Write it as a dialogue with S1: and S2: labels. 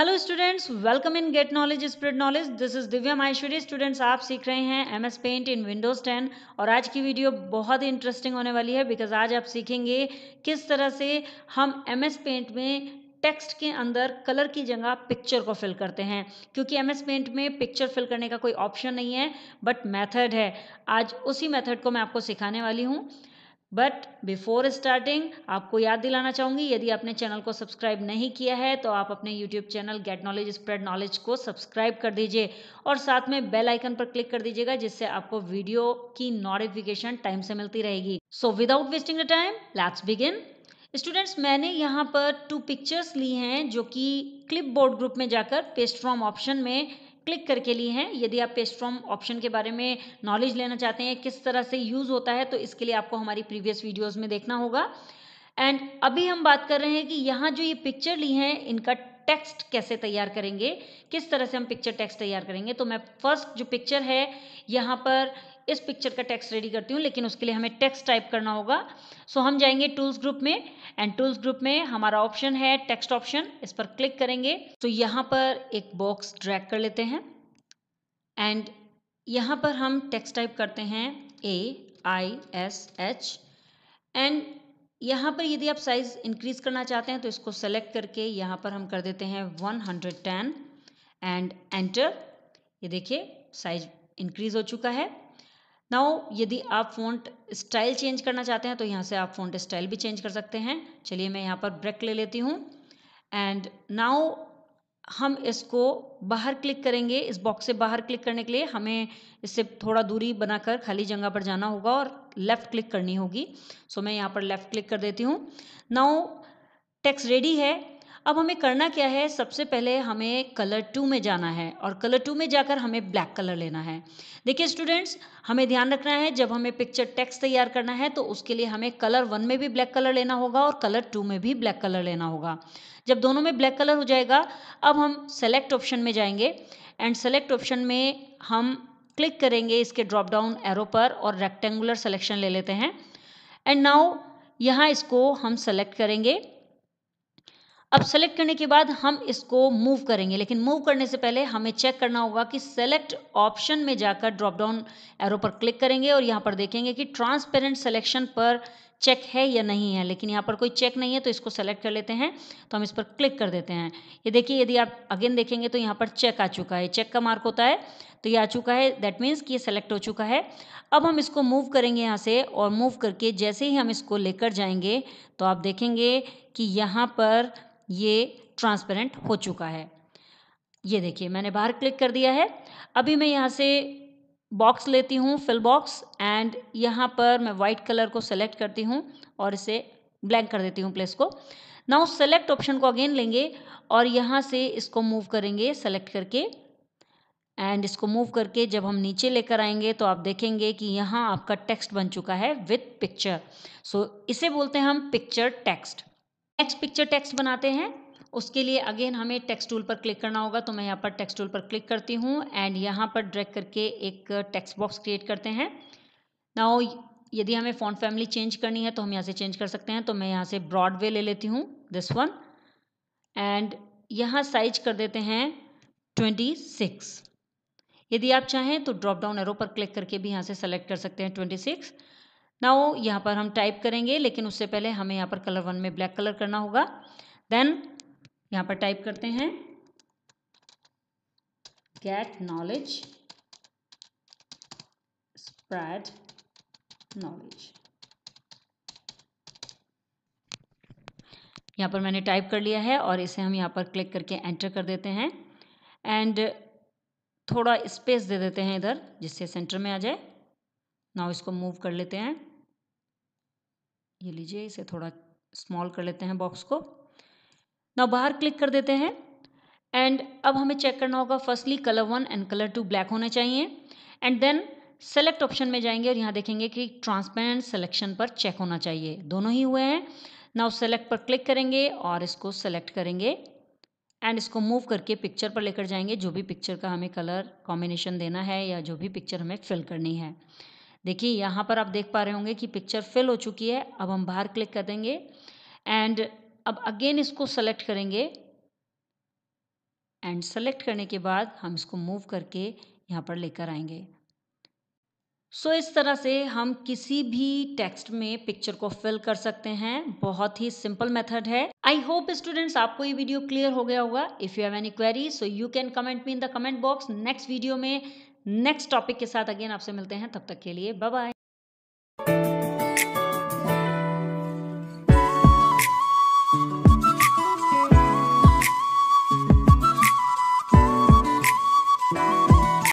S1: hello students welcome in get knowledge spread knowledge this is Divya Maheshwari students आप सीख रहे हैं M S paint in Windows 10 और आज की वीडियो बहुत ही इंटरेस्टिंग होने वाली है बिकॉज आज आप सीखेंगे किस तरह से हम एम एस पेंट में टेक्स्ट के अंदर कलर की जगह पिक्चर को फिल करते हैं क्योंकि एम एस पेंट में पिक्चर फिल करने का कोई ऑप्शन नहीं है बट मैथड है आज उसी मैथड को मैं आपको सिखाने वाली हूँ बट बिफोर स्टार्टिंग आपको याद दिलाना चाहूंगी यदि आपने चैनल को सब्सक्राइब नहीं किया है तो आप अपने YouTube channel get knowledge spread knowledge को सब्सक्राइब कर दीजिए और साथ में बेल आइकन पर क्लिक कर दीजिएगा जिससे आपको वीडियो की नोटिफिकेशन टाइम से मिलती रहेगी so without wasting the time let's begin students मैंने यहाँ पर टू पिक्चर्स ली हैं जो कि क्लिप ग्रुप में जाकर पेस्ट फ्रॉम ऑप्शन में क्लिक करके लिए हैं यदि आप पेस्ट फॉर्म ऑप्शन के बारे में नॉलेज लेना चाहते हैं किस तरह से यूज़ होता है तो इसके लिए आपको हमारी प्रीवियस वीडियोज़ में देखना होगा एंड अभी हम बात कर रहे हैं कि यहाँ जो ये पिक्चर ली हैं इनका टेक्स्ट कैसे तैयार करेंगे किस तरह से हम पिक्चर टेक्स्ट तैयार करेंगे तो मैं फर्स्ट जो पिक्चर है यहाँ पर इस पिक्चर का टेक्स्ट रेडी करती हूँ लेकिन उसके लिए हमें टेक्स्ट टाइप करना होगा सो हम जाएंगे टूल्स ग्रुप में एंड टूल्स ग्रुप में हमारा ऑप्शन है टेक्स्ट ऑप्शन इस पर क्लिक करेंगे तो यहाँ पर एक बॉक्स ड्रैक कर लेते हैं एंड यहाँ पर हम टेक्स्ट टाइप करते हैं A I S H and यहाँ पर यदि आप साइज़ इंक्रीज़ करना चाहते हैं तो इसको सेलेक्ट करके यहाँ पर हम कर देते हैं 110 एंड एंटर ये देखिए साइज इंक्रीज़ हो चुका है नाउ यदि आप फ़ॉन्ट स्टाइल चेंज करना चाहते हैं तो यहाँ से आप फ़ॉन्ट स्टाइल भी चेंज कर सकते हैं चलिए मैं यहाँ पर ब्रेक ले लेती हूँ एंड नाउ हम इसको बाहर क्लिक करेंगे इस बॉक्स से बाहर क्लिक करने के लिए हमें इससे थोड़ा दूरी बनाकर खाली जगह पर जाना होगा और लेफ़्ट क्लिक करनी होगी सो मैं यहाँ पर लेफ़्ट क्लिक कर देती हूँ नाउ टेक्स्ट रेडी है अब हमें करना क्या है सबसे पहले हमें कलर टू में जाना है और कलर टू में जाकर हमें ब्लैक कलर लेना है देखिए स्टूडेंट्स हमें ध्यान रखना है जब हमें पिक्चर टेक्स्ट तैयार करना है तो उसके लिए हमें कलर वन में भी ब्लैक कलर लेना होगा और कलर टू में भी ब्लैक कलर लेना होगा जब दोनों में ब्लैक कलर हो जाएगा अब हम सेलेक्ट ऑप्शन में जाएंगे एंड सेलेक्ट ऑप्शन में हम क्लिक करेंगे इसके ड्रॉप डाउन एरो पर और रेक्टेंगुलर सेलेक्शन ले लेते हैं एंड नाउ यहाँ इसको हम सेलेक्ट करेंगे अब सेलेक्ट करने के बाद हम इसको मूव करेंगे लेकिन मूव करने से पहले हमें चेक करना होगा कि सेलेक्ट ऑप्शन में जाकर ड्रॉप डाउन एरो पर क्लिक करेंगे और यहाँ पर देखेंगे कि ट्रांसपेरेंट सेलेक्शन पर चेक है या नहीं है लेकिन यहाँ पर कोई चेक नहीं है तो इसको सेलेक्ट कर लेते हैं तो हम इस पर क्लिक कर देते हैं ये देखिए यदि आप अगेन देखेंगे तो यहाँ पर चेक आ चुका है चेक का मार्क होता है तो ये आ चुका है दैट मीन्स कि ये सेलेक्ट हो चुका है अब हम इसको मूव करेंगे यहाँ से और मूव करके जैसे ही हम इसको लेकर जाएंगे तो आप देखेंगे कि यहाँ पर ये ट्रांसपेरेंट हो चुका है ये देखिए मैंने बाहर क्लिक कर दिया है अभी मैं यहाँ से बॉक्स लेती हूँ फिल बॉक्स एंड यहाँ पर मैं वाइट कलर को सेलेक्ट करती हूँ और इसे ब्लैंक कर देती हूँ प्लेस को नाउ सेलेक्ट ऑप्शन को अगेन लेंगे और यहाँ से इसको मूव करेंगे सेलेक्ट करके एंड इसको मूव करके जब हम नीचे लेकर आएंगे तो आप देखेंगे कि यहाँ आपका टेक्स्ट बन चुका है विथ पिक्चर सो इसे बोलते हैं हम picture text next picture text बनाते हैं उसके लिए अगेन हमें टेक्स्ट टूल पर क्लिक करना होगा तो मैं यहाँ पर टेक्स्ट टूल पर क्लिक करती हूँ एंड यहाँ पर ड्रैग करके एक टेक्स्ट बॉक्स क्रिएट करते हैं नाउ यदि हमें फ़ॉन्ट फैमिली चेंज करनी है तो हम यहाँ से चेंज कर सकते हैं तो मैं यहाँ से ब्रॉडवे ले लेती हूँ दिस वन एंड यहाँ साइज कर देते हैं ट्वेंटी सिक्स यदि आप चाहें तो ड्रॉप डाउन एरो पर क्लिक करके भी यहाँ से सेलेक्ट कर सकते हैं ट्वेंटी सिक्स ना हो यहाँ पर हम टाइप करेंगे लेकिन उससे पहले हमें यहाँ पर कलर वन में ब्लैक कलर करना होगा देन यहाँ पर टाइप करते हैं गेट नॉलेज स्प्रेड नॉलेज यहाँ पर मैंने टाइप कर लिया है और इसे हम यहाँ पर क्लिक करके एंटर कर देते हैं एंड थोड़ा स्पेस दे देते हैं इधर जिससे सेंटर में आ जाए नाउ इसको मूव कर लेते हैं ये लीजिए इसे थोड़ा स्मॉल कर लेते हैं बॉक्स को ना बाहर क्लिक कर देते हैं एंड अब हमें चेक करना होगा firstly colour one and colour two black होने चाहिए एंड देन सेलेक्ट ऑप्शन में जाएंगे और यहाँ देखेंगे कि ट्रांसपेरेंट सेलेक्शन पर चेक होना चाहिए दोनों ही हुए हैं उस सेलेक्ट पर क्लिक करेंगे और इसको सेलेक्ट करेंगे एंड इसको मूव करके पिक्चर पर लेकर जाएंगे जो भी पिक्चर का हमें कलर कॉम्बिनेशन देना है या जो भी पिक्चर हमें फिल करनी है देखिए यहाँ पर आप देख पा रहे होंगे कि पिक्चर फिल हो चुकी है अब हम बाहर क्लिक कर देंगे एंड अब अगेन इसको सेलेक्ट करेंगे एंड सेलेक्ट करने के बाद हम इसको मूव करके यहाँ पर लेकर आएंगे सो so, इस तरह से हम किसी भी टेक्स्ट में पिक्चर को फिल कर सकते हैं बहुत ही सिंपल मेथड है आई होप स्टूडेंट्स आपको ये वीडियो क्लियर हो गया होगा if you have any query so you can comment me in the comment box next video में नेक्स्ट टॉपिक के साथ अगेन आपसे मिलते हैं तब तक के लिए बाय